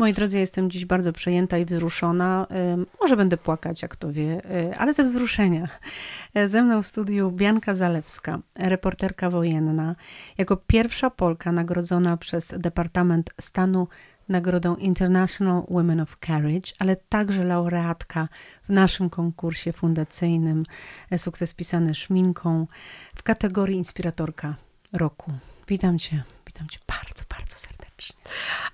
Moi drodzy, ja jestem dziś bardzo przejęta i wzruszona. Może będę płakać, jak to wie, e, ale ze wzruszenia. E, ze mną w studiu Bianka Zalewska, reporterka wojenna, jako pierwsza Polka nagrodzona przez Departament Stanu nagrodą International Women of Courage, ale także laureatka w naszym konkursie fundacyjnym e, Sukces pisany szminką w kategorii inspiratorka roku. Witam Cię, witam Cię bardzo, bardzo serdecznie serdecznie.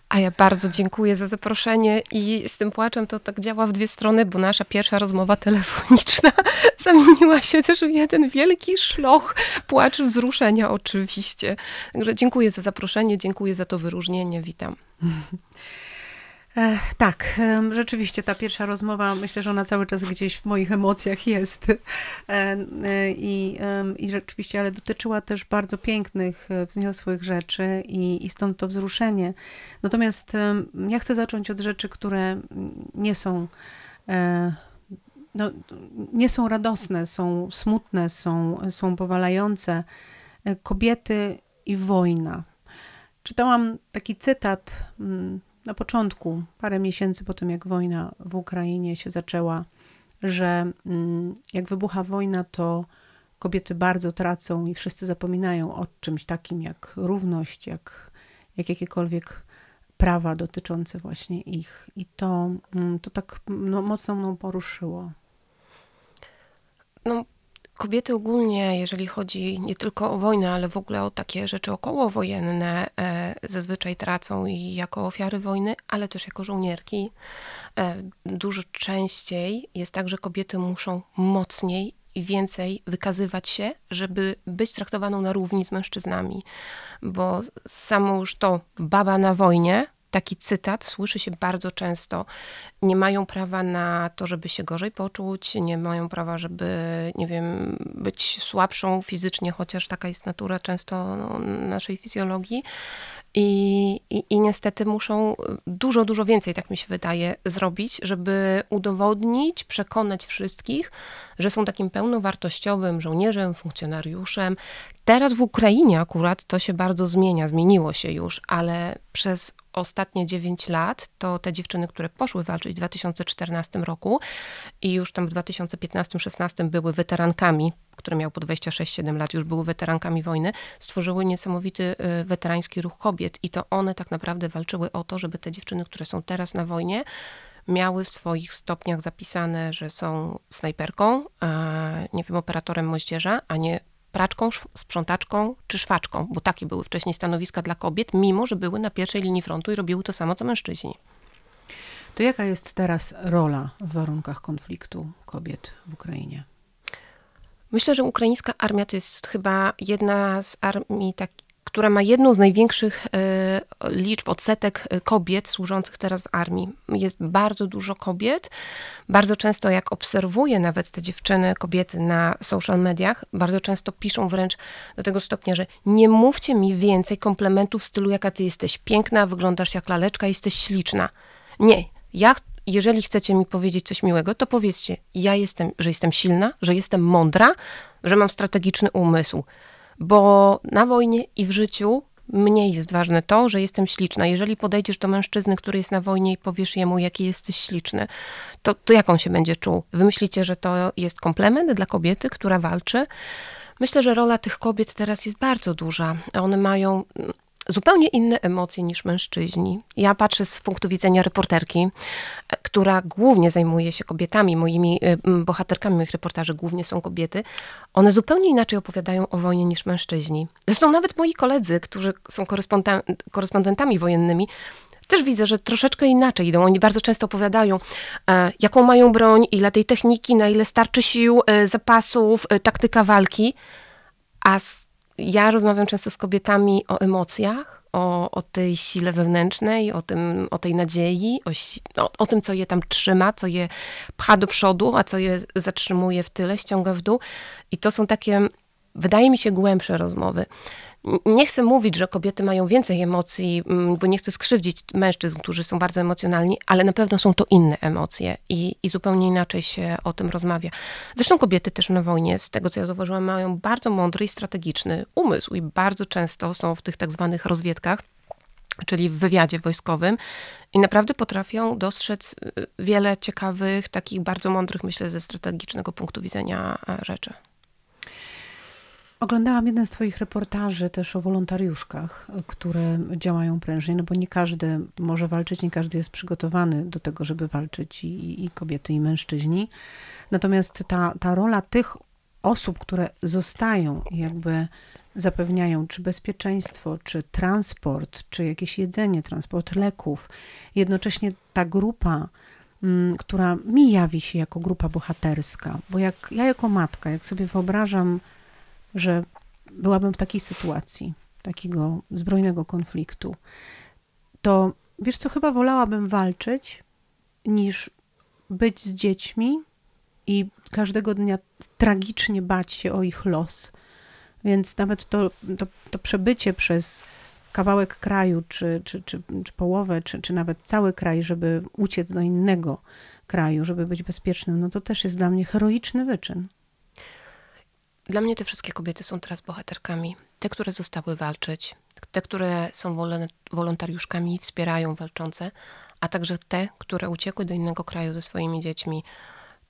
A ja bardzo dziękuję za zaproszenie i z tym płaczem to tak działa w dwie strony, bo nasza pierwsza rozmowa telefoniczna zamieniła się też w jeden wielki szloch płacz wzruszenia oczywiście. Także dziękuję za zaproszenie, dziękuję za to wyróżnienie, witam. Ech, tak, rzeczywiście ta pierwsza rozmowa, myślę, że ona cały czas gdzieś w moich emocjach jest. E, I, i rzeczywiście, ale dotyczyła też bardzo pięknych, e, wzniosłych rzeczy i, i stąd to wzruszenie. Natomiast ja chcę zacząć od rzeczy, które nie są. E, no, nie są radosne, są smutne, są, są powalające. Kobiety i wojna. Czytałam taki cytat mm, na początku, parę miesięcy po tym, jak wojna w Ukrainie się zaczęła, że mm, jak wybucha wojna, to kobiety bardzo tracą i wszyscy zapominają o czymś takim jak równość, jak, jak jakiekolwiek prawa dotyczące właśnie ich. I to, mm, to tak no, mocno mną poruszyło. No, Kobiety ogólnie, jeżeli chodzi nie tylko o wojnę, ale w ogóle o takie rzeczy okołowojenne, e, zazwyczaj tracą i jako ofiary wojny, ale też jako żołnierki. E, dużo częściej jest tak, że kobiety muszą mocniej i więcej wykazywać się, żeby być traktowaną na równi z mężczyznami, bo samo już to baba na wojnie taki cytat słyszy się bardzo często. Nie mają prawa na to, żeby się gorzej poczuć, nie mają prawa, żeby, nie wiem, być słabszą fizycznie, chociaż taka jest natura często no, naszej fizjologii. I, i, I, niestety muszą dużo, dużo więcej, tak mi się wydaje, zrobić, żeby udowodnić, przekonać wszystkich, że są takim pełnowartościowym żołnierzem, funkcjonariuszem, Teraz w Ukrainie akurat to się bardzo zmienia, zmieniło się już, ale przez ostatnie 9 lat to te dziewczyny, które poszły walczyć w 2014 roku i już tam w 2015-16 były weterankami, które miały po 26-7 lat, już były weterankami wojny, stworzyły niesamowity y, weterański ruch kobiet i to one tak naprawdę walczyły o to, żeby te dziewczyny, które są teraz na wojnie, miały w swoich stopniach zapisane, że są snajperką, nie wiem, operatorem moździerza, a nie praczką, sprzątaczką czy szwaczką, bo takie były wcześniej stanowiska dla kobiet, mimo że były na pierwszej linii frontu i robiły to samo co mężczyźni. To jaka jest teraz rola w warunkach konfliktu kobiet w Ukrainie? Myślę, że ukraińska armia to jest chyba jedna z armii takich która ma jedną z największych e, liczb odsetek e, kobiet służących teraz w armii. Jest bardzo dużo kobiet. Bardzo często, jak obserwuję nawet te dziewczyny, kobiety na social mediach, bardzo często piszą wręcz do tego stopnia, że nie mówcie mi więcej komplementów w stylu, jaka ty jesteś piękna, wyglądasz jak laleczka, jesteś śliczna. Nie. Ja jeżeli chcecie mi powiedzieć coś miłego, to powiedzcie, ja jestem, że jestem silna, że jestem mądra, że mam strategiczny umysł bo na wojnie i w życiu mniej jest ważne to, że jestem śliczna. Jeżeli podejdziesz do mężczyzny, który jest na wojnie i powiesz jemu, jaki jesteś śliczny, to, to jak on się będzie czuł? Wymyślicie, że to jest komplement dla kobiety, która walczy? Myślę, że rola tych kobiet teraz jest bardzo duża. One mają zupełnie inne emocje niż mężczyźni. Ja patrzę z punktu widzenia reporterki, e, która głównie zajmuje się kobietami. Moimi e, bohaterkami moich reportaży głównie są kobiety. One zupełnie inaczej opowiadają o wojnie niż mężczyźni. Zresztą nawet moi koledzy, którzy są korespondentami wojennymi, też widzę, że troszeczkę inaczej idą. Oni bardzo często opowiadają, e, jaką mają broń, ile tej techniki, na ile starczy sił, zapasów, taktyka walki. A z ja rozmawiam często z kobietami o emocjach, o, o tej sile wewnętrznej, o, tym, o tej nadziei, o, o, o tym, co je tam trzyma, co je pcha do przodu, a co je zatrzymuje w tyle, ściąga w dół. I to są takie wydaje mi się, głębsze rozmowy. Nie chcę mówić, że kobiety mają więcej emocji, bo nie chcę skrzywdzić mężczyzn, którzy są bardzo emocjonalni, ale na pewno są to inne emocje i, i zupełnie inaczej się o tym rozmawia. Zresztą kobiety też na wojnie, z tego co ja zauważyłam, mają bardzo mądry i strategiczny umysł i bardzo często są w tych tak zwanych rozwiedkach, czyli w wywiadzie wojskowym i naprawdę potrafią dostrzec y, wiele ciekawych, takich bardzo mądrych, myślę, ze strategicznego punktu widzenia e, rzeczy. Oglądałam jeden z Twoich reportaży też o wolontariuszkach, które działają prężnie, no bo nie każdy może walczyć, nie każdy jest przygotowany do tego, żeby walczyć i, i kobiety, i mężczyźni. Natomiast ta, ta rola tych osób, które zostają jakby zapewniają czy bezpieczeństwo, czy transport, czy jakieś jedzenie, transport leków. Jednocześnie ta grupa, mm, która mi jawi się jako grupa bohaterska, bo jak ja jako matka, jak sobie wyobrażam że byłabym w takiej sytuacji, takiego zbrojnego konfliktu, to wiesz co, chyba wolałabym walczyć niż być z dziećmi i każdego dnia tragicznie bać się o ich los. Więc nawet to, to, to przebycie przez kawałek kraju, czy, czy, czy, czy połowę, czy, czy nawet cały kraj, żeby uciec do innego kraju, żeby być bezpiecznym, no to też jest dla mnie heroiczny wyczyn. Dla mnie te wszystkie kobiety są teraz bohaterkami. Te, które zostały walczyć, te, które są wolontariuszkami i wspierają walczące, a także te, które uciekły do innego kraju ze swoimi dziećmi,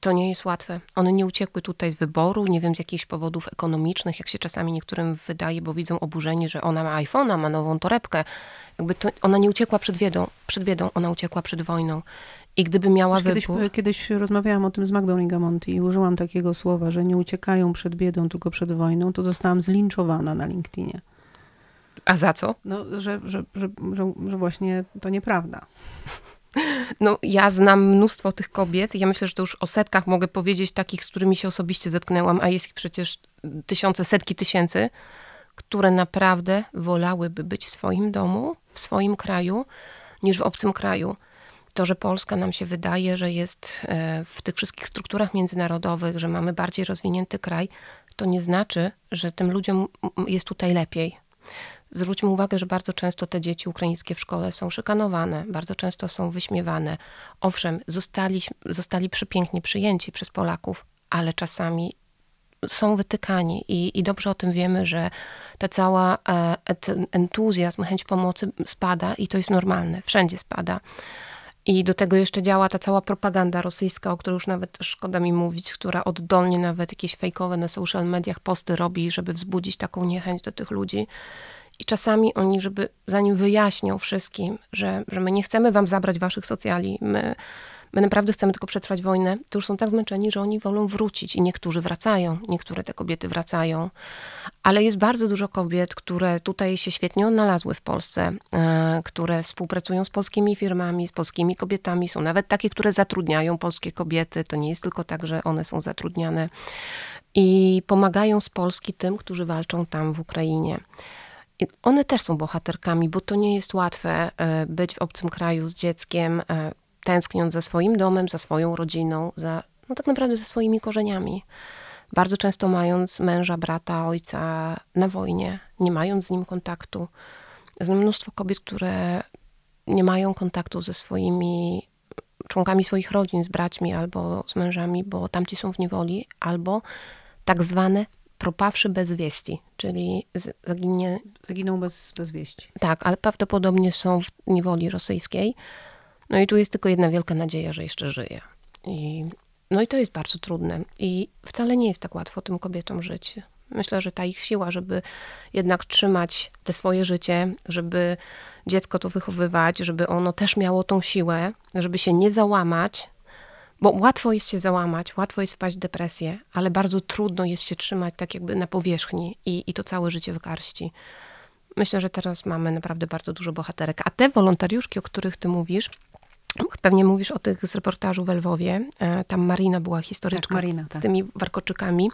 to nie jest łatwe. One nie uciekły tutaj z wyboru, nie wiem z jakichś powodów ekonomicznych, jak się czasami niektórym wydaje, bo widzą oburzeni, że ona ma iPhone'a, ma nową torebkę. Jakby to, ona nie uciekła przed biedą, przed biedą, ona uciekła przed wojną. I gdyby miała kiedyś, wybór... Kiedyś rozmawiałam o tym z Magdą Lingamonti i użyłam takiego słowa, że nie uciekają przed biedą, tylko przed wojną, to zostałam zlinczowana na LinkedInie. A za co? No, że, że, że, że, że właśnie to nieprawda. No, ja znam mnóstwo tych kobiet. Ja myślę, że to już o setkach mogę powiedzieć, takich, z którymi się osobiście zetknęłam, a jest ich przecież mm, tysiące, setki tysięcy, które naprawdę wolałyby być w swoim domu, w swoim kraju, niż w obcym kraju. To, że Polska nam się wydaje, że jest e, w tych wszystkich strukturach międzynarodowych, że mamy bardziej rozwinięty kraj, to nie znaczy, że tym ludziom mm, jest tutaj lepiej. Zwróćmy uwagę, że bardzo często te dzieci ukraińskie w szkole są szykanowane, bardzo często są wyśmiewane. Owszem, zostali, zostali przepięknie przyjęci przez Polaków, ale czasami są wytykani i, i dobrze o tym wiemy, że ta cała e, e, entuzjazm, chęć pomocy spada i to jest normalne, wszędzie spada. I do tego jeszcze działa ta cała propaganda rosyjska, o której już nawet szkoda mi mówić, która oddolnie nawet jakieś fejkowe na social mediach posty robi, żeby wzbudzić taką niechęć do tych ludzi. I czasami oni, żeby zanim wyjaśnią wszystkim, że, że my nie chcemy wam zabrać waszych socjali, my, my naprawdę chcemy tylko przetrwać wojnę, to już są tak zmęczeni, że oni wolą wrócić. I niektórzy wracają, niektóre te kobiety wracają. Ale jest bardzo dużo kobiet, które tutaj się świetnie odnalazły w Polsce, e, które współpracują z polskimi firmami, z polskimi kobietami. Są nawet takie, które zatrudniają polskie kobiety. To nie jest tylko tak, że one są zatrudniane. I pomagają z Polski tym, którzy walczą tam w Ukrainie one też są bohaterkami, bo to nie jest łatwe e, być w obcym kraju z dzieckiem, e, tęskniąc za swoim domem, za swoją rodziną, za, no tak naprawdę ze swoimi korzeniami. Bardzo często mając męża, brata, ojca na wojnie, nie mając z nim kontaktu. Znam mnóstwo kobiet, które nie mają kontaktu ze swoimi członkami swoich rodzin, z braćmi albo z mężami, bo tamci są w niewoli, albo tak zwane propawszy bez wieści, czyli zaginie... Zaginął bez, bez wieści. Tak, ale prawdopodobnie są w niewoli rosyjskiej. No i tu jest tylko jedna wielka nadzieja, że jeszcze żyje. I, no i to jest bardzo trudne. I wcale nie jest tak łatwo tym kobietom żyć. Myślę, że ta ich siła, żeby jednak trzymać te swoje życie, żeby dziecko to wychowywać, żeby ono też miało tą siłę, żeby się nie załamać, bo łatwo jest się załamać, łatwo jest wpaść w depresję, ale bardzo trudno jest się trzymać tak jakby na powierzchni i, i to całe życie w garści. Myślę, że teraz mamy naprawdę bardzo dużo bohaterek. A te wolontariuszki, o których ty mówisz, Pewnie mówisz o tych z reportażu w Lwowie. E, tam Marina była historyczka tak, Marina, z tak. tymi warkoczykami.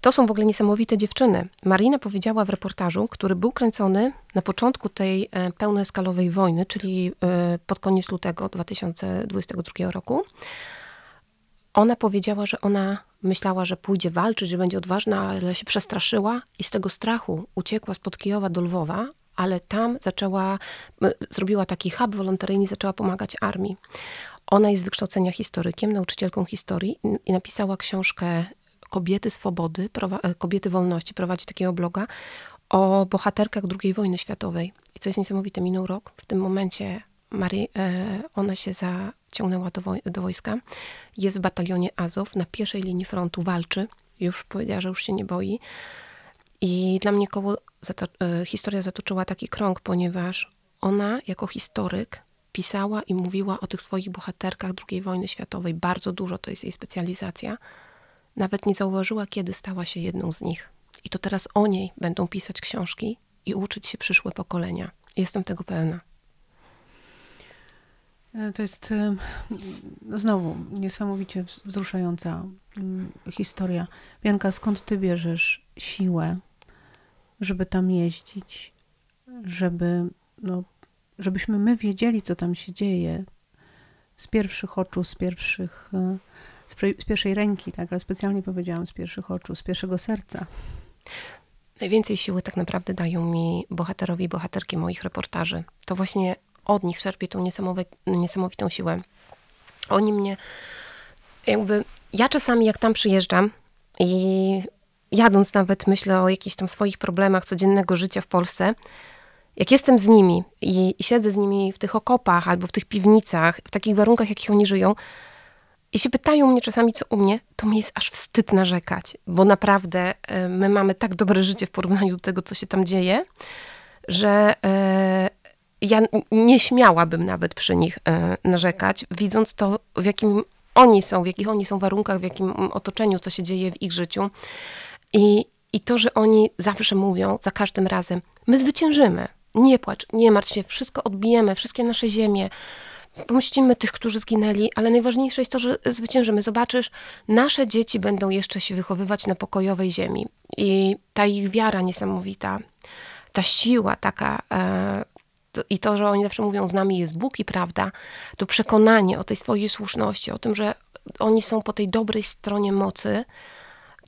To są w ogóle niesamowite dziewczyny. Marina powiedziała w reportażu, który był kręcony na początku tej e, pełnoeskalowej wojny, czyli e, pod koniec lutego 2022 roku. Ona powiedziała, że ona myślała, że pójdzie walczyć, że będzie odważna, ale się przestraszyła i z tego strachu uciekła spod Kijowa do Lwowa, ale tam zaczęła, zrobiła taki hub wolontaryjny, zaczęła pomagać armii. Ona jest z wykształcenia historykiem, nauczycielką historii i napisała książkę kobiety swobody, e, kobiety wolności, prowadzi takiego bloga o bohaterkach II wojny światowej. I co jest niesamowite, minął rok. W tym momencie e, ona się zaciągnęła do, woj do wojska. Jest w batalionie Azow, na pierwszej linii frontu walczy. Już powiedziała, że już się nie boi. I dla mnie koło zato e, historia zatoczyła taki krąg, ponieważ ona jako historyk pisała i mówiła o tych swoich bohaterkach II wojny światowej bardzo dużo, to jest jej specjalizacja. Nawet nie zauważyła, kiedy stała się jedną z nich. I to teraz o niej będą pisać książki i uczyć się przyszłe pokolenia. Jestem tego pewna. E, to jest e, no znowu niesamowicie wzruszająca mm, historia. Bianka, skąd ty bierzesz siłę, żeby tam jeździć, żeby, no, żebyśmy my wiedzieli, co tam się dzieje z pierwszych oczu, z pierwszych e, z, z pierwszej ręki, tak, ale specjalnie powiedziałam z pierwszych oczu, z pierwszego serca. Najwięcej siły tak naprawdę dają mi bohaterowie i bohaterki moich reportaży. To właśnie od nich czerpię tą niesamowitą siłę. Oni mnie jakby. Ja czasami, jak tam przyjeżdżam i jadąc nawet myślę o jakichś tam swoich problemach codziennego życia w Polsce, jak jestem z nimi i, i siedzę z nimi w tych okopach albo w tych piwnicach, w takich warunkach, jakich oni żyją, jeśli pytają mnie czasami, co u mnie, to mi jest aż wstyd narzekać, bo naprawdę e, my mamy tak dobre życie w porównaniu do tego, co się tam dzieje, że e, ja nie śmiałabym nawet przy nich e, narzekać, widząc to, w jakim oni są, w jakich oni są warunkach, w jakim otoczeniu, co się dzieje w ich życiu. I, i to, że oni zawsze mówią, za każdym razem, my zwyciężymy, nie płacz, nie martw się, wszystko odbijemy, wszystkie nasze ziemie, pomścimy tych, którzy zginęli, ale najważniejsze jest to, że zwyciężymy. Zobaczysz, nasze dzieci będą jeszcze się wychowywać na pokojowej ziemi. I ta ich wiara niesamowita, ta siła taka e, to, i to, że oni zawsze mówią, z nami jest Bóg i prawda, to przekonanie o tej swojej słuszności, o tym, że oni są po tej dobrej stronie mocy,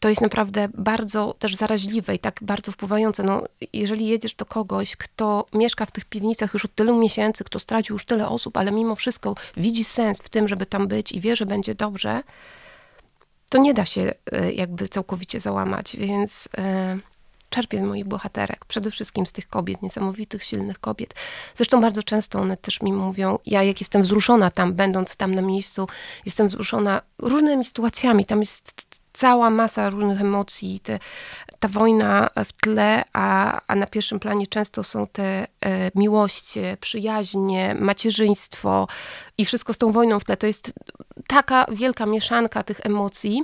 to jest naprawdę bardzo też zaraźliwe i tak bardzo wpływające. No, jeżeli jedziesz do kogoś, kto mieszka w tych piwnicach już od tylu miesięcy, kto stracił już tyle osób, ale mimo wszystko widzi sens w tym, żeby tam być i wie, że będzie dobrze, to nie da się e, jakby całkowicie załamać, więc e, czerpię z moich bohaterek, przede wszystkim z tych kobiet, niesamowitych, silnych kobiet. Zresztą bardzo często one też mi mówią, ja jak jestem wzruszona tam, będąc tam na miejscu, jestem wzruszona różnymi sytuacjami, tam jest cała masa różnych emocji, te, ta wojna w tle, a, a na pierwszym planie często są te e, miłości, przyjaźnie, macierzyństwo i wszystko z tą wojną w tle. To jest taka wielka mieszanka tych emocji,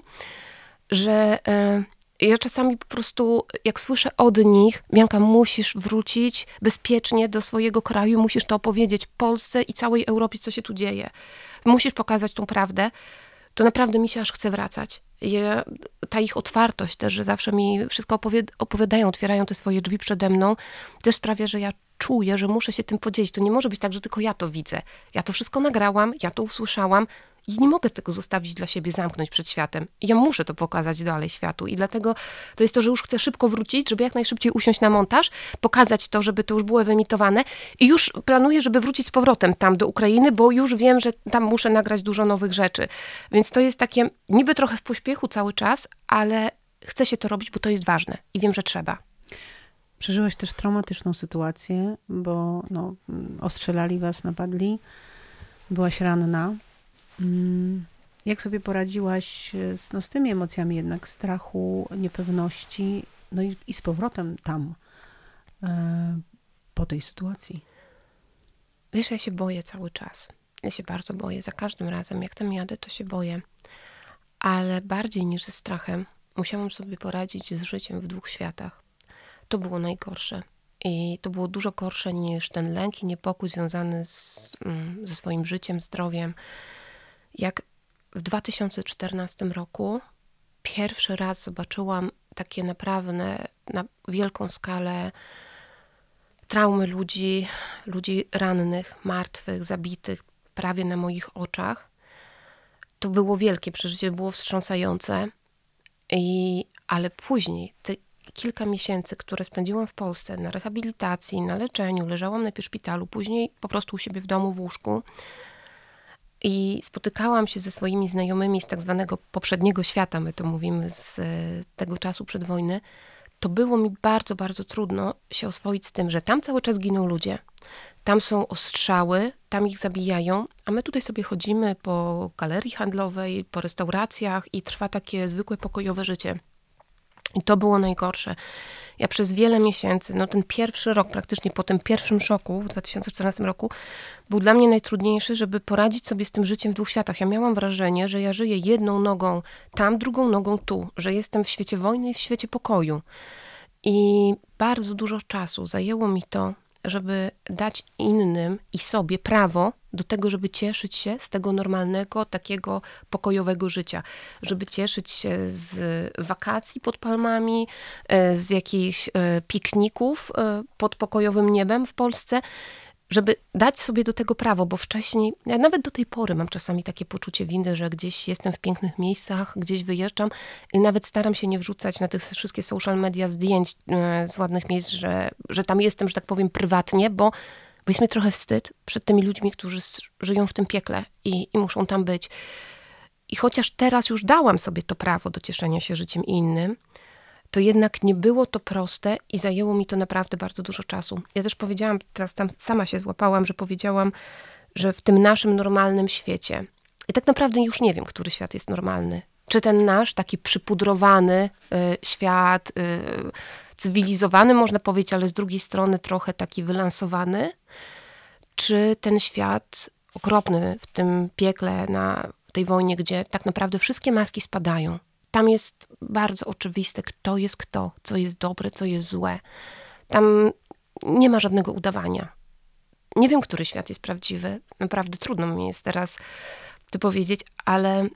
że e, ja czasami po prostu, jak słyszę od nich, Bianka, musisz wrócić bezpiecznie do swojego kraju, musisz to opowiedzieć Polsce i całej Europie, co się tu dzieje. Musisz pokazać tą prawdę. To naprawdę mi się aż chce wracać je, ta ich otwartość też, że zawsze mi wszystko opowiadają, otwierają te swoje drzwi przede mną, też sprawia, że ja czuję, że muszę się tym podzielić. To nie może być tak, że tylko ja to widzę. Ja to wszystko nagrałam, ja to usłyszałam, i nie mogę tego zostawić dla siebie, zamknąć przed światem. Ja muszę to pokazać dalej światu i dlatego to jest to, że już chcę szybko wrócić, żeby jak najszybciej usiąść na montaż, pokazać to, żeby to już było wyemitowane i już planuję, żeby wrócić z powrotem tam do Ukrainy, bo już wiem, że tam muszę nagrać dużo nowych rzeczy. Więc to jest takie niby trochę w pośpiechu cały czas, ale chcę się to robić, bo to jest ważne i wiem, że trzeba. Przeżyłaś też traumatyczną sytuację, bo no, mm, ostrzelali was, napadli, byłaś ranna. Mm. Jak sobie poradziłaś e, z, no, z tymi emocjami jednak strachu, niepewności, no i, i z powrotem tam e, po tej sytuacji? Wiesz, ja się boję cały czas. Ja się bardzo boję. Za każdym razem, jak tam jadę, to się boję. Ale bardziej niż ze strachem, musiałam sobie poradzić z życiem w dwóch światach. To było najgorsze. I to było dużo gorsze niż ten lęk i niepokój związany z, mm, ze swoim życiem, zdrowiem jak w 2014 roku pierwszy raz zobaczyłam takie naprawdę na wielką skalę traumy ludzi, ludzi rannych, martwych, zabitych prawie na moich oczach. To było wielkie przeżycie, było wstrząsające. I, ale później, te kilka miesięcy, które spędziłam w Polsce na rehabilitacji, na leczeniu, leżałam najpierw w szpitalu, później po prostu u siebie w domu w łóżku, i spotykałam się ze swoimi znajomymi z tak zwanego poprzedniego świata, my to mówimy z e, tego czasu przed wojny. to było mi bardzo, bardzo trudno się oswoić z tym, że tam cały czas giną ludzie. Tam są ostrzały, tam ich zabijają, a my tutaj sobie chodzimy po galerii handlowej, po restauracjach i trwa takie zwykłe pokojowe życie. I to było najgorsze. Ja przez wiele miesięcy, no ten pierwszy rok, praktycznie po tym pierwszym szoku w 2014 roku, był dla mnie najtrudniejszy, żeby poradzić sobie z tym życiem w dwóch światach. Ja miałam wrażenie, że ja żyję jedną nogą tam, drugą nogą tu, że jestem w świecie wojny i w świecie pokoju. I bardzo dużo czasu zajęło mi to, żeby dać innym i sobie prawo do tego, żeby cieszyć się z tego normalnego, takiego pokojowego życia, żeby cieszyć się z wakacji pod palmami, e, z jakichś e, pikników e, pod pokojowym niebem w Polsce żeby dać sobie do tego prawo, bo wcześniej, ja nawet do tej pory mam czasami takie poczucie winy, że gdzieś jestem w pięknych miejscach, gdzieś wyjeżdżam i nawet staram się nie wrzucać na tych wszystkie social media zdjęć e, z ładnych miejsc, że, że tam jestem, że tak powiem, prywatnie, bo, bo jest mi trochę wstyd przed tymi ludźmi, którzy żyją w tym piekle i, i muszą tam być. I chociaż teraz już dałam sobie to prawo do cieszenia się życiem innym, to jednak nie było to proste i zajęło mi to naprawdę bardzo dużo czasu. Ja też powiedziałam, teraz tam sama się złapałam, że powiedziałam, że w tym naszym normalnym świecie, i tak naprawdę już nie wiem, który świat jest normalny. Czy ten nasz taki przypudrowany y, świat, y, cywilizowany można powiedzieć, ale z drugiej strony trochę taki wylansowany, czy ten świat okropny w tym piekle, na tej wojnie, gdzie tak naprawdę wszystkie maski spadają, tam jest bardzo oczywiste, kto jest kto, co jest dobre, co jest złe. Tam nie ma żadnego udawania. Nie wiem, który świat jest prawdziwy. Naprawdę trudno mi jest teraz to powiedzieć, ale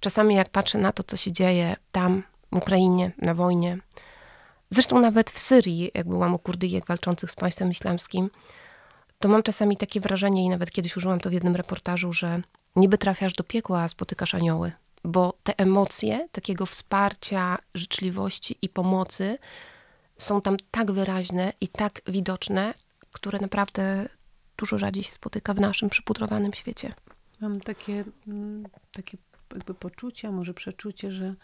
czasami jak patrzę na to, co się dzieje tam, w Ukrainie, na wojnie, zresztą nawet w Syrii, jak byłam u Kurdyjek walczących z państwem islamskim, to mam czasami takie wrażenie, i nawet kiedyś użyłam to w jednym reportażu, że niby trafiasz do piekła, a spotykasz anioły bo te emocje takiego wsparcia, życzliwości i pomocy są tam tak wyraźne i tak widoczne, które naprawdę dużo rzadziej się spotyka w naszym przypudrowanym świecie. Mam takie, mm, takie jakby poczucie, może przeczucie, że,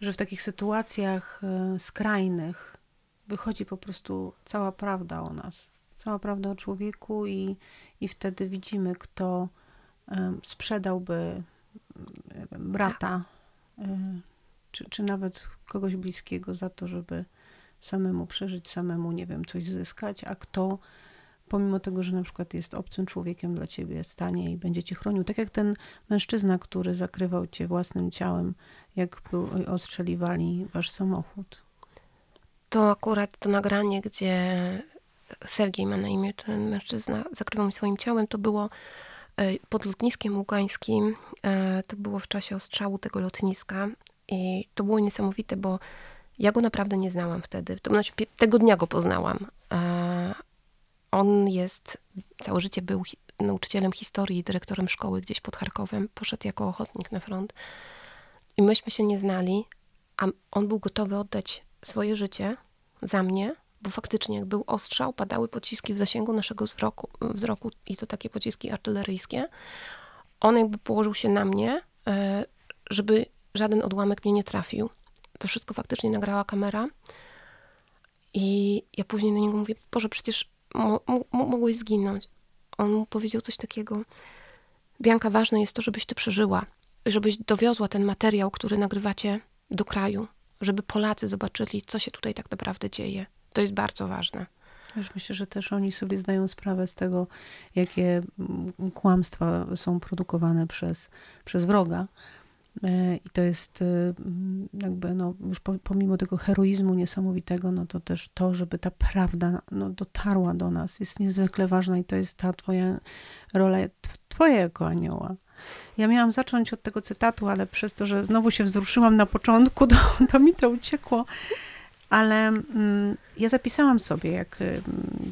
że w takich sytuacjach e, skrajnych wychodzi po prostu cała prawda o nas, cała prawda o człowieku, i, i wtedy widzimy, kto sprzedałby brata, y, czy, czy nawet kogoś bliskiego za to, żeby samemu przeżyć, samemu, nie wiem, coś zyskać, a kto pomimo tego, że na przykład jest obcym człowiekiem dla ciebie, stanie i będzie cię chronił. Tak jak ten mężczyzna, który zakrywał cię własnym ciałem, jak był, ostrzeliwali wasz samochód. To akurat to nagranie, gdzie Sergiej ma na imię ten mężczyzna, zakrywał mi swoim ciałem, to było E, pod lotniskiem ługańskim. E, to było w czasie ostrzału tego lotniska i to było niesamowite, bo ja go naprawdę nie znałam wtedy. To znaczy, tego dnia go poznałam. E, on jest, całe życie był nauczycielem historii, dyrektorem szkoły gdzieś pod Charkowem. Poszedł jako ochotnik na front. I myśmy się nie znali, a on był gotowy oddać swoje życie za mnie, bo faktycznie jak był ostrzał, padały pociski w zasięgu naszego wzroku, wzroku i to takie pociski artyleryjskie. On jakby położył się na mnie, e, żeby żaden odłamek mnie nie trafił. To wszystko faktycznie nagrała kamera. I ja później do niego mówię, Boże, przecież mogłeś zginąć. On mu powiedział coś takiego, Bianka, ważne jest to, żebyś ty przeżyła, żebyś dowiozła ten materiał, który nagrywacie do kraju, żeby Polacy zobaczyli, co się tutaj tak naprawdę dzieje. To jest bardzo ważne. myślę, że też oni sobie zdają sprawę z tego, jakie mm, kłamstwa są produkowane przez, przez wroga. E, I to jest e, mm, jakby, no, już pomimo tego heroizmu niesamowitego, no to też to, żeby ta prawda no, dotarła do nas, jest niezwykle ważna i to jest ta twoja rola, twoja jako anioła. Ja miałam zacząć od tego cytatu, ale przez to, że znowu się wzruszyłam na początku, to, to mi to uciekło. Ale mm, ja zapisałam sobie, jak, y,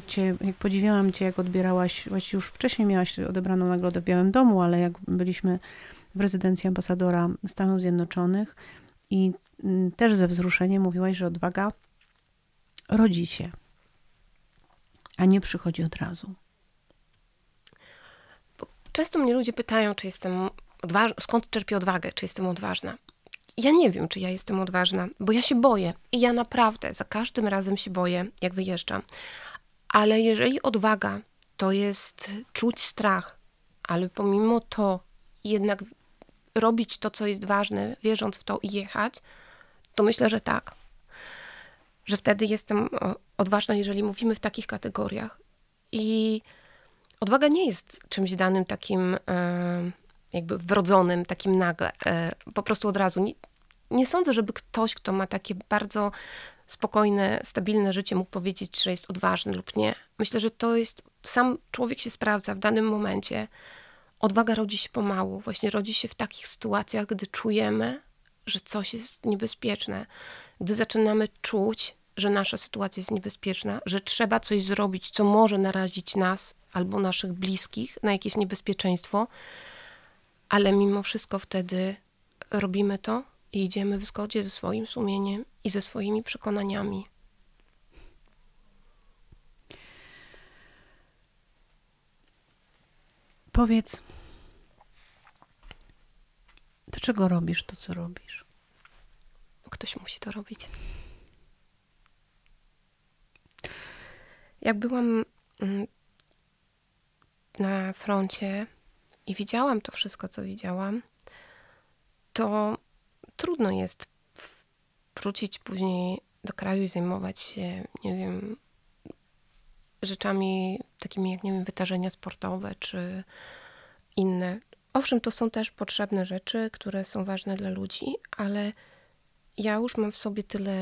cię, jak podziwiałam cię, jak odbierałaś, właściwie już wcześniej miałaś odebraną nagrodę w Białym Domu, ale jak byliśmy w rezydencji ambasadora Stanów Zjednoczonych i mm, też ze wzruszeniem mówiłaś, że odwaga rodzi się, a nie przychodzi od razu. Często mnie ludzie pytają, czy jestem skąd czerpię odwagę, czy jestem odważna. Ja nie wiem, czy ja jestem odważna, bo ja się boję i ja naprawdę za każdym razem się boję, jak wyjeżdżam. Ale jeżeli odwaga to jest czuć strach, ale pomimo to jednak robić to, co jest ważne, wierząc w to i jechać, to myślę, że tak. Że wtedy jestem e, odważna, jeżeli mówimy w takich kategoriach. I odwaga nie jest czymś danym takim. Yy, jakby wrodzonym, takim nagle, e, po prostu od razu. Nie, nie sądzę, żeby ktoś, kto ma takie bardzo spokojne, stabilne życie, mógł powiedzieć, że jest odważny lub nie. Myślę, że to jest, sam człowiek się sprawdza w danym momencie. Odwaga rodzi się pomału, właśnie rodzi się w takich sytuacjach, gdy czujemy, że coś jest niebezpieczne, gdy zaczynamy czuć, że nasza sytuacja jest niebezpieczna, że trzeba coś zrobić, co może narazić nas albo naszych bliskich na jakieś niebezpieczeństwo, ale mimo wszystko wtedy robimy to i idziemy w zgodzie ze swoim sumieniem i ze swoimi przekonaniami. Powiedz, dlaczego robisz to, co robisz? Ktoś musi to robić. Jak byłam mm, na froncie, i widziałam to wszystko, co widziałam, to trudno jest wrócić później do kraju i zajmować się, nie wiem, rzeczami takimi jak, nie wiem, wydarzenia sportowe czy inne. Owszem, to są też potrzebne rzeczy, które są ważne dla ludzi, ale ja już mam w sobie tyle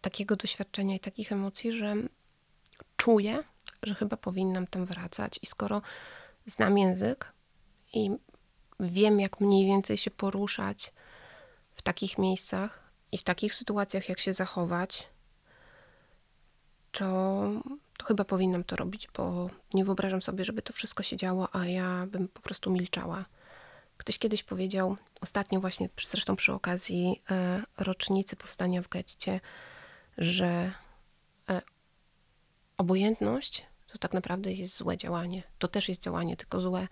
takiego doświadczenia i takich emocji, że czuję, że chyba powinnam tam wracać. I skoro znam język i wiem, jak mniej więcej się poruszać w takich miejscach i w takich sytuacjach, jak się zachować, to, to chyba powinnam to robić, bo nie wyobrażam sobie, żeby to wszystko się działo, a ja bym po prostu milczała. Ktoś kiedyś powiedział, ostatnio właśnie, zresztą przy okazji e, rocznicy powstania w getcie, że e, obojętność to tak naprawdę jest złe działanie. To też jest działanie, tylko złe.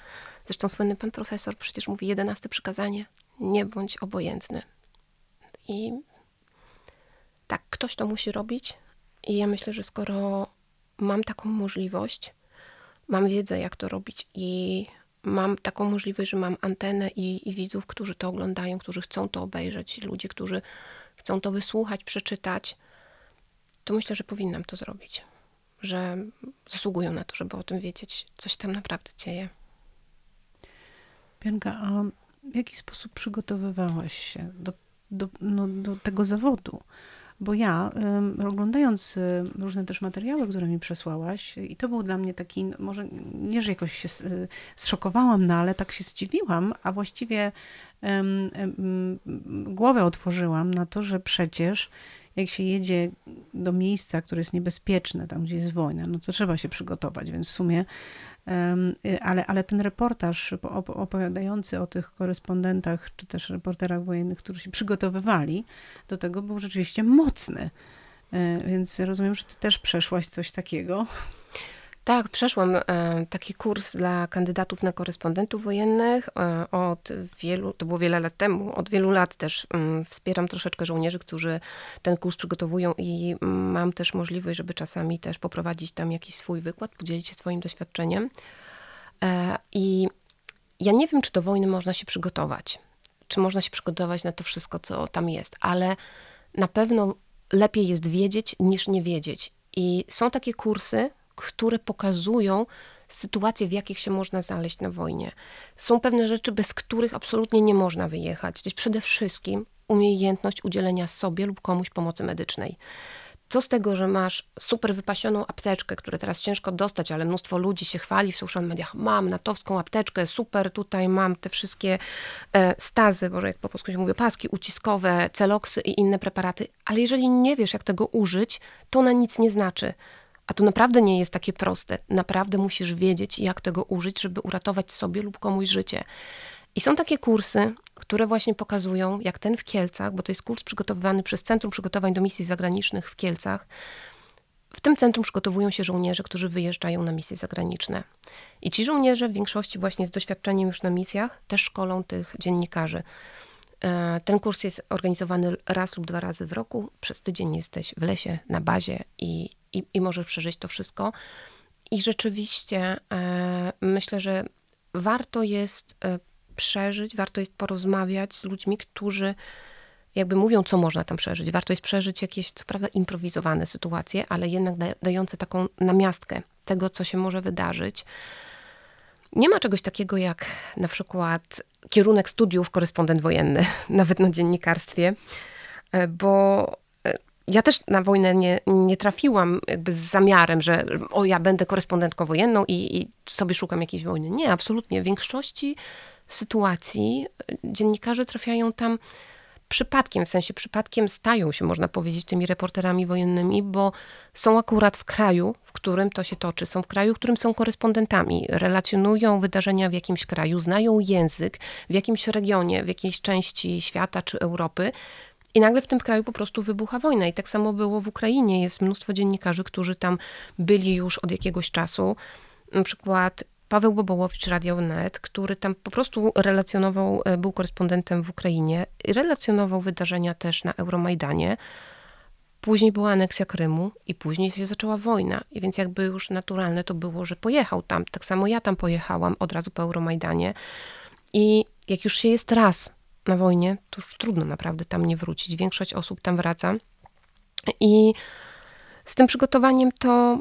Zresztą słynny pan profesor przecież mówi jedenaste przykazanie. Nie bądź obojętny. I tak, ktoś to musi robić. I ja myślę, że skoro mam taką możliwość, mam wiedzę, jak to robić i mam taką możliwość, że mam antenę i, i, widzów, którzy to oglądają, którzy chcą to obejrzeć, ludzi, którzy chcą to wysłuchać, przeczytać, to myślę, że powinnam to zrobić że zasługują na to, żeby o tym wiedzieć, co się tam naprawdę dzieje. Bianka, a w jaki sposób przygotowywałaś się do, do, no, do tego zawodu? Bo ja, y, oglądając y, różne też materiały, które mi przesłałaś, i to był dla mnie taki, może nie, że jakoś się y, zszokowałam, no ale tak się zdziwiłam, a właściwie głowę otworzyłam na to, że przecież jak się jedzie do miejsca, które jest niebezpieczne, tam gdzie jest wojna, no to trzeba się przygotować, więc w sumie, y, ale, ale ten reportaż opowiadający o tych korespondentach, czy też reporterach wojennych, którzy się przygotowywali do tego, był rzeczywiście mocny. E, więc rozumiem, że ty też przeszłaś coś takiego. Tak, przeszłam e, taki kurs dla kandydatów na korespondentów wojennych e, od wielu, to było wiele lat temu, od wielu lat też mm, wspieram troszeczkę żołnierzy, którzy ten kurs przygotowują i mm, mam też możliwość, żeby czasami też poprowadzić tam jakiś swój wykład, podzielić się swoim doświadczeniem. E, I ja nie wiem, czy do wojny można się przygotować, czy można się przygotować na to wszystko, co tam jest, ale na pewno lepiej jest wiedzieć niż nie wiedzieć. I są takie kursy, które pokazują sytuacje, w jakich się można znaleźć na wojnie. Są pewne rzeczy, bez których absolutnie nie można wyjechać. Czyli przede wszystkim umiejętność udzielenia sobie lub komuś pomocy medycznej. Co z tego, że masz super wypasioną apteczkę, które teraz ciężko dostać, ale mnóstwo ludzi się chwali w social mediach. Mam natowską apteczkę, super, tutaj mam te wszystkie e, stazy, może jak po polsku się mówi, paski uciskowe, celoksy i inne preparaty. Ale jeżeli nie wiesz, jak tego użyć, to na nic nie znaczy. A to naprawdę nie jest takie proste. Naprawdę musisz wiedzieć, jak tego użyć, żeby uratować sobie lub komuś życie. I są takie kursy, które właśnie pokazują, jak ten w Kielcach, bo to jest kurs przygotowywany przez Centrum Przygotowań do Misji Zagranicznych w Kielcach. W tym centrum przygotowują się żołnierze, którzy wyjeżdżają na misje zagraniczne. I ci żołnierze, w większości właśnie z doświadczeniem już na misjach, też szkolą tych dziennikarzy. E, ten kurs jest organizowany raz lub dwa razy w roku. Przez tydzień jesteś w lesie, na bazie i i, i możesz przeżyć to wszystko. I rzeczywiście e, myślę, że warto jest e, przeżyć, warto jest porozmawiać z ludźmi, którzy jakby mówią, co można tam przeżyć. Warto jest przeżyć jakieś, co prawda, improwizowane sytuacje, ale jednak dające taką namiastkę tego, co się może wydarzyć. Nie ma czegoś takiego jak na przykład kierunek studiów korespondent wojenny, nawet na dziennikarstwie, e, bo ja też na wojnę nie, nie trafiłam jakby z zamiarem, że o ja będę korespondentką wojenną i, i sobie szukam jakiejś wojny. Nie, absolutnie. W większości sytuacji e, dziennikarze trafiają tam przypadkiem, w sensie przypadkiem stają się, można powiedzieć, tymi reporterami wojennymi, bo są akurat w kraju, w którym to się toczy, są w kraju, w którym są korespondentami, relacjonują wydarzenia w jakimś kraju, znają język w jakimś regionie, w jakiejś części świata czy Europy. I nagle w tym kraju po prostu wybucha wojna. I tak samo było w Ukrainie. Jest mnóstwo dziennikarzy, którzy tam byli już od jakiegoś czasu. Na przykład Paweł Bobołowicz, Radio Net, który tam po prostu relacjonował, e, był korespondentem w Ukrainie, relacjonował wydarzenia też na Euromajdanie. Później była aneksja Krymu i później się zaczęła wojna. I więc jakby już naturalne to było, że pojechał tam. Tak samo ja tam pojechałam od razu po Euromajdanie. I jak już się jest raz na wojnie, to już trudno naprawdę tam nie wrócić. Większość osób tam wraca. I z tym przygotowaniem to,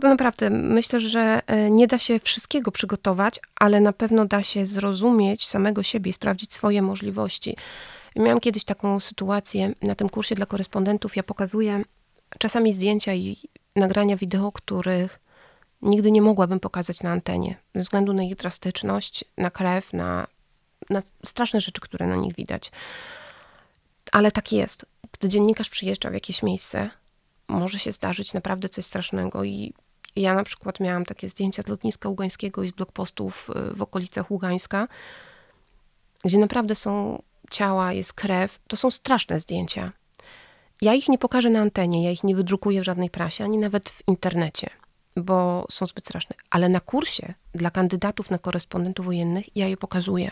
to naprawdę myślę, że e, nie da się wszystkiego przygotować, ale na pewno da się zrozumieć samego siebie i sprawdzić swoje możliwości. Miałam kiedyś taką sytuację na tym kursie dla korespondentów. Ja pokazuję czasami zdjęcia i nagrania wideo, których nigdy nie mogłabym pokazać na antenie ze względu na ich drastyczność, na krew, na na straszne rzeczy, które na nich widać. Ale tak jest. Gdy dziennikarz przyjeżdża w jakieś miejsce, może się zdarzyć naprawdę coś strasznego i ja na przykład miałam takie zdjęcia z lotniska Ługańskiego i z blokpostów y, w okolicach Ługańska, gdzie naprawdę są ciała, jest krew. To są straszne zdjęcia. Ja ich nie pokażę na antenie, ja ich nie wydrukuję w żadnej prasie, ani nawet w internecie bo są zbyt straszne. Ale na kursie dla kandydatów na korespondentów wojennych ja je pokazuję,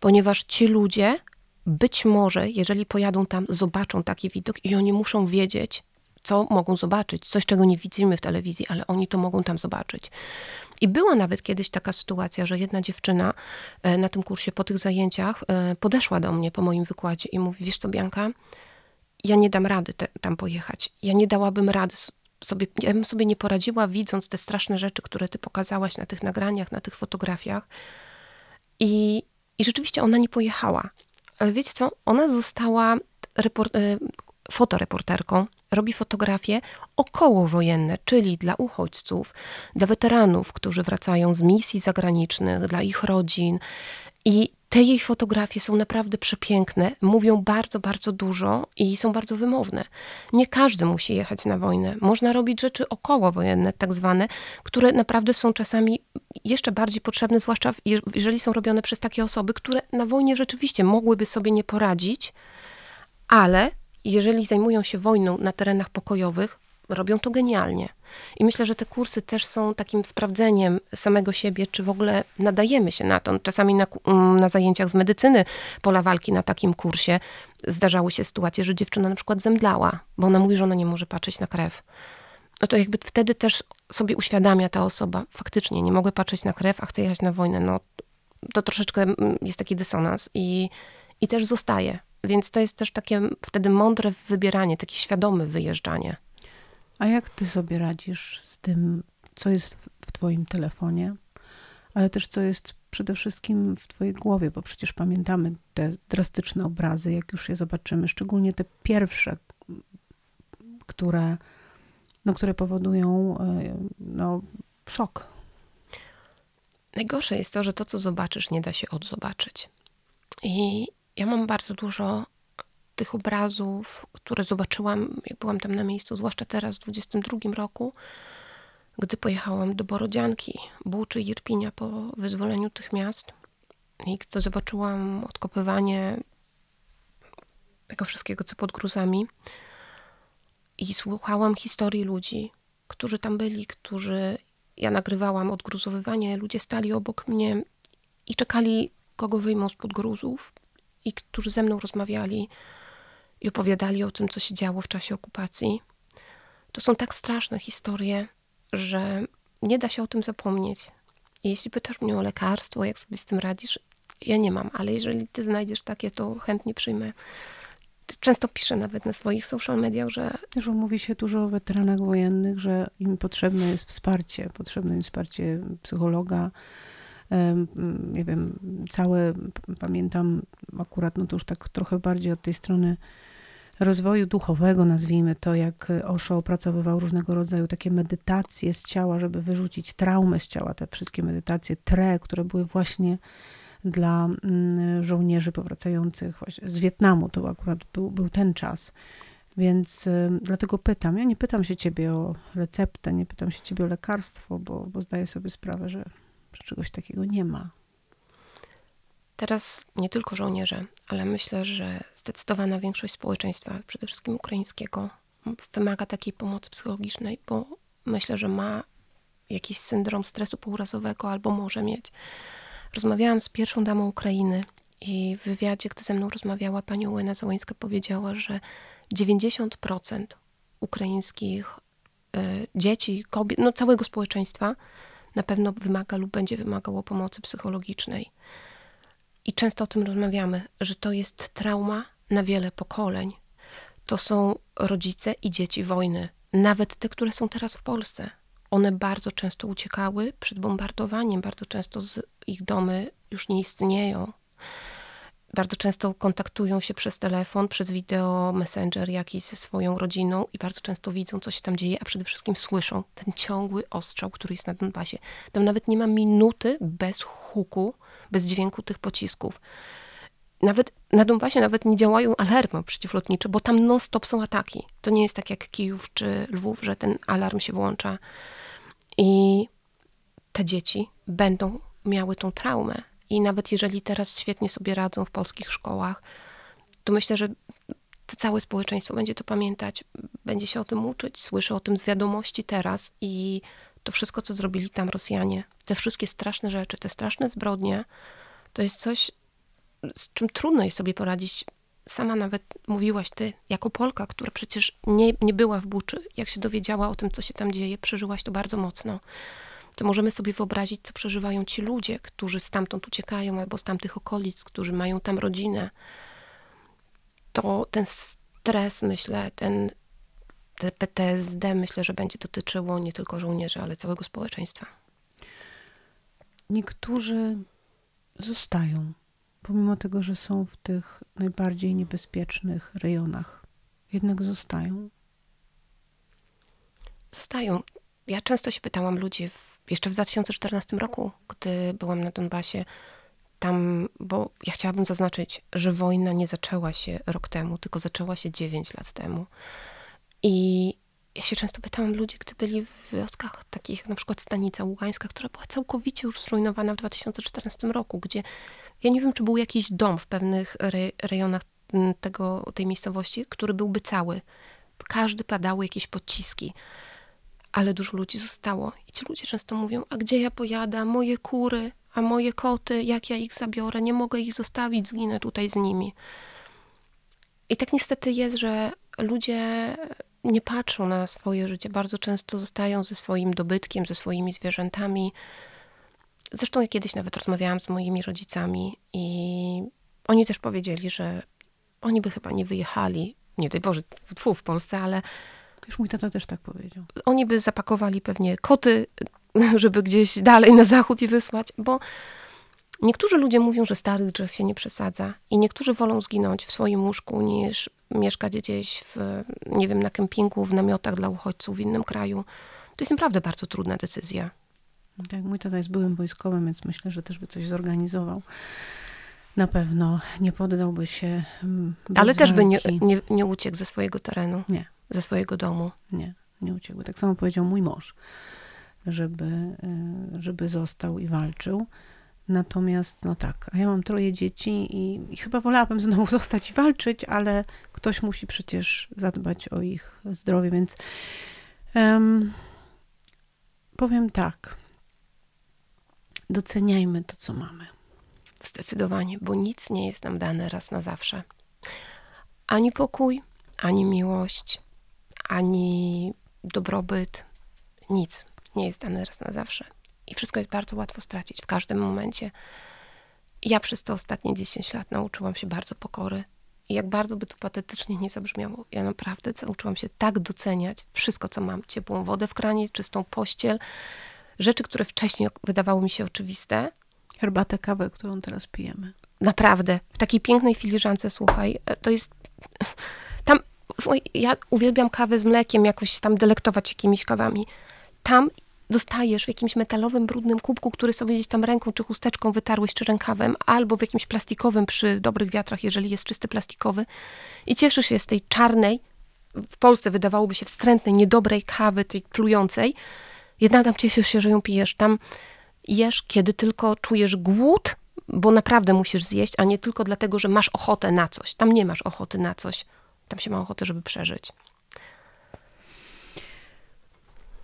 ponieważ ci ludzie być może, jeżeli pojadą tam, zobaczą taki widok i oni muszą wiedzieć, co mogą zobaczyć, coś, czego nie widzimy w telewizji, ale oni to mogą tam zobaczyć. I była nawet kiedyś taka sytuacja, że jedna dziewczyna e, na tym kursie po tych zajęciach e, podeszła do mnie po moim wykładzie i mówi: Wiesz co, Bianka, ja nie dam rady te, tam pojechać. Ja nie dałabym rady sobie, ja bym sobie nie poradziła, widząc te straszne rzeczy, które ty pokazałaś na tych nagraniach, na tych fotografiach. I, i rzeczywiście ona nie pojechała. Ale wiecie co? Ona została report, y, fotoreporterką, robi fotografie okołowojenne, czyli dla uchodźców, dla weteranów, którzy wracają z misji zagranicznych, dla ich rodzin. I te jej fotografie są naprawdę przepiękne, mówią bardzo, bardzo dużo i są bardzo wymowne. Nie każdy musi jechać na wojnę. Można robić rzeczy okołowojenne, tak zwane, które naprawdę są czasami jeszcze bardziej potrzebne, zwłaszcza jeżeli są robione przez takie osoby, które na wojnie rzeczywiście mogłyby sobie nie poradzić, ale jeżeli zajmują się wojną na terenach pokojowych, robią to genialnie. I myślę, że te kursy też są takim sprawdzeniem samego siebie, czy w ogóle nadajemy się na to. Czasami na, mm, na zajęciach z medycyny pola walki na takim kursie zdarzały się sytuacje, że dziewczyna na przykład zemdlała, bo ona mówi, że ona nie może patrzeć na krew. No to jakby wtedy też sobie uświadamia ta osoba, faktycznie nie mogę patrzeć na krew, a chcę jechać na wojnę. No to troszeczkę mm, jest taki dysonans i, i też zostaje. Więc to jest też takie wtedy mądre wybieranie, takie świadome wyjeżdżanie. A jak ty sobie radzisz z tym, co jest w twoim telefonie, ale też co jest przede wszystkim w twojej głowie, bo przecież pamiętamy te drastyczne obrazy, jak już je zobaczymy, szczególnie te pierwsze, które, no, które powodują e, no, szok. Najgorsze jest to, że to, co zobaczysz, nie da się odzobaczyć. I ja mam bardzo dużo tych obrazów, które zobaczyłam, jak byłam tam na miejscu, zwłaszcza teraz w 22 roku, gdy pojechałam do Borodzianki, Buczy i Irpinia po wyzwoleniu tych miast i gdy zobaczyłam odkopywanie tego wszystkiego, co pod gruzami i słuchałam historii ludzi, którzy tam byli, którzy ja nagrywałam odgruzowywanie, ludzie stali obok mnie i czekali, kogo wyjmą spod gruzów i którzy ze mną rozmawiali i opowiadali o tym, co się działo w czasie okupacji. To są tak straszne historie, że nie da się o tym zapomnieć. I jeśli pytasz mnie o lekarstwo, jak sobie z tym radzisz, ja nie mam, ale jeżeli ty znajdziesz takie, to chętnie przyjmę. Często piszę nawet na swoich social mediach, że. Że mówi się dużo o weteranach wojennych, że im potrzebne jest wsparcie, potrzebne jest wsparcie psychologa. Nie wiem, całe, pamiętam akurat, no to już tak trochę bardziej od tej strony rozwoju duchowego, nazwijmy to, jak Osho opracowywał różnego rodzaju takie medytacje z ciała, żeby wyrzucić traumę z ciała, te wszystkie medytacje tre, które były właśnie dla mm, żołnierzy powracających z Wietnamu. To akurat był, był ten czas. Więc y, dlatego pytam. Ja nie pytam się ciebie o receptę, nie pytam się ciebie o lekarstwo, bo, bo zdaję sobie sprawę, że czegoś takiego nie ma. Teraz nie tylko żołnierze, ale myślę, że zdecydowana większość społeczeństwa, przede wszystkim ukraińskiego, wymaga takiej pomocy psychologicznej, bo myślę, że ma jakiś syndrom stresu pourazowego albo może mieć. Rozmawiałam z pierwszą damą Ukrainy i w wywiadzie, gdy ze mną rozmawiała pani Łena Załańska, powiedziała, że 90% ukraińskich y, dzieci, kobiet, no całego społeczeństwa na pewno wymaga lub będzie wymagało pomocy psychologicznej. I często o tym rozmawiamy, że to jest trauma na wiele pokoleń. To są rodzice i dzieci wojny, nawet te, które są teraz w Polsce. One bardzo często uciekały przed bombardowaniem, bardzo często ich domy już nie istnieją. Bardzo często kontaktują się przez telefon, przez wideo, messenger jakiś ze swoją rodziną i bardzo często widzą, co się tam dzieje, a przede wszystkim słyszą ten ciągły ostrzał, który jest na Donbasie. Tam nawet nie ma minuty bez huku, bez dźwięku tych pocisków. Nawet na Donbasie nawet nie działają alarmy przeciwlotnicze, bo tam non-stop są ataki. To nie jest tak jak Kijów czy Lwów, że ten alarm się włącza. I te dzieci będą miały tą traumę. I nawet jeżeli teraz świetnie sobie radzą w polskich szkołach, to myślę, że całe społeczeństwo będzie to pamiętać, będzie się o tym uczyć, słyszy o tym z wiadomości teraz i to wszystko, co zrobili tam Rosjanie, te wszystkie straszne rzeczy, te straszne zbrodnie, to jest coś, z czym trudno jest sobie poradzić. Sama nawet mówiłaś ty, jako Polka, która przecież nie, nie była w Buczy, jak się dowiedziała o tym, co się tam dzieje, przeżyłaś to bardzo mocno. To możemy sobie wyobrazić, co przeżywają ci ludzie, którzy stamtąd uciekają albo z tamtych okolic, którzy mają tam rodzinę. To ten stres, myślę, ten PTSD myślę, że będzie dotyczyło nie tylko żołnierzy, ale całego społeczeństwa. Niektórzy zostają, pomimo tego, że są w tych najbardziej niebezpiecznych rejonach, jednak zostają. Zostają. Ja często się pytałam ludzi, w, jeszcze w 2014 roku, gdy byłam na Donbasie, tam, bo ja chciałabym zaznaczyć, że wojna nie zaczęła się rok temu, tylko zaczęła się 9 lat temu. I ja się często pytałam ludzi, gdy byli w wioskach takich na przykład Stanica Ługańska, która była całkowicie już zrujnowana w 2014 roku, gdzie ja nie wiem, czy był jakiś dom w pewnych rejonach tego, tej miejscowości, który byłby cały. Każdy padały jakieś pociski, ale dużo ludzi zostało. I ci ludzie często mówią, a gdzie ja pojadę, moje kury, a moje koty, jak ja ich zabiorę, nie mogę ich zostawić, zginę tutaj z nimi. I tak niestety jest, że ludzie nie patrzą na swoje życie. Bardzo często zostają ze swoim dobytkiem, ze swoimi zwierzętami. Zresztą ja kiedyś nawet rozmawiałam z moimi rodzicami i oni też powiedzieli, że oni by chyba nie wyjechali, nie daj Boże, tfu, w Polsce, ale... Już mój tata też tak powiedział. Oni by zapakowali pewnie koty, żeby gdzieś dalej na zachód i wysłać, bo Niektórzy ludzie mówią, że starych drzew się nie przesadza i niektórzy wolą zginąć w swoim łóżku niż mieszkać gdzieś w, nie wiem, na kempingu, w namiotach dla uchodźców w innym kraju. To jest naprawdę bardzo trudna decyzja. Tak, mój tata jest byłym wojskowym, więc myślę, że też by coś zorganizował. Na pewno nie poddałby się. Mm, Ale też walki. by nie, nie, nie uciekł ze swojego terenu. Nie. Ze swojego domu. Nie, nie uciekł. Tak samo powiedział mój mąż, żeby, y, żeby został i walczył. Natomiast, no tak, a ja mam troje dzieci i, i, chyba wolałabym znowu zostać i walczyć, ale ktoś musi przecież zadbać o ich zdrowie, więc um, powiem tak. Doceniajmy to, co mamy. Zdecydowanie, bo nic nie jest nam dane raz na zawsze. Ani pokój, ani miłość, ani dobrobyt, nic nie jest dane raz na zawsze. I wszystko jest bardzo łatwo stracić w każdym momencie. Ja przez te ostatnie 10 lat nauczyłam się bardzo pokory. I jak bardzo by to patetycznie nie zabrzmiało, ja naprawdę nauczyłam się tak doceniać wszystko, co mam. Ciepłą wodę w kranie, czystą pościel, rzeczy, które wcześniej wydawały mi się oczywiste. Herbatę, kawę, którą teraz pijemy. Naprawdę, w takiej pięknej filiżance, słuchaj, e, to jest... Tam, słuchaj, ja uwielbiam kawę z mlekiem, jakoś tam delektować jakimiś kawami. Tam dostajesz w jakimś metalowym, brudnym kubku, który sobie gdzieś tam ręką czy chusteczką wytarłeś, czy rękawem, albo w jakimś plastikowym przy dobrych wiatrach, jeżeli jest czysty plastikowy i cieszysz się z tej czarnej, w Polsce wydawałoby się wstrętnej, niedobrej kawy, tej plującej, jednak tam cieszysz się, że ją pijesz. Tam jesz, kiedy tylko czujesz głód, bo naprawdę musisz zjeść, a nie tylko dlatego, że masz ochotę na coś. Tam nie masz ochoty na coś. Tam się ma ochotę, żeby przeżyć.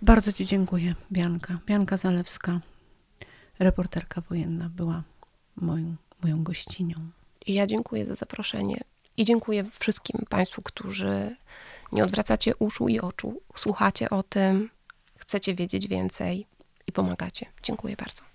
Bardzo Ci dziękuję, Bianka. Bianka Zalewska, reporterka wojenna, była moją, moją gościnią. I ja dziękuję za zaproszenie i dziękuję wszystkim Państwu, którzy nie odwracacie uszu i oczu, słuchacie o tym, chcecie wiedzieć więcej i pomagacie. Dziękuję bardzo.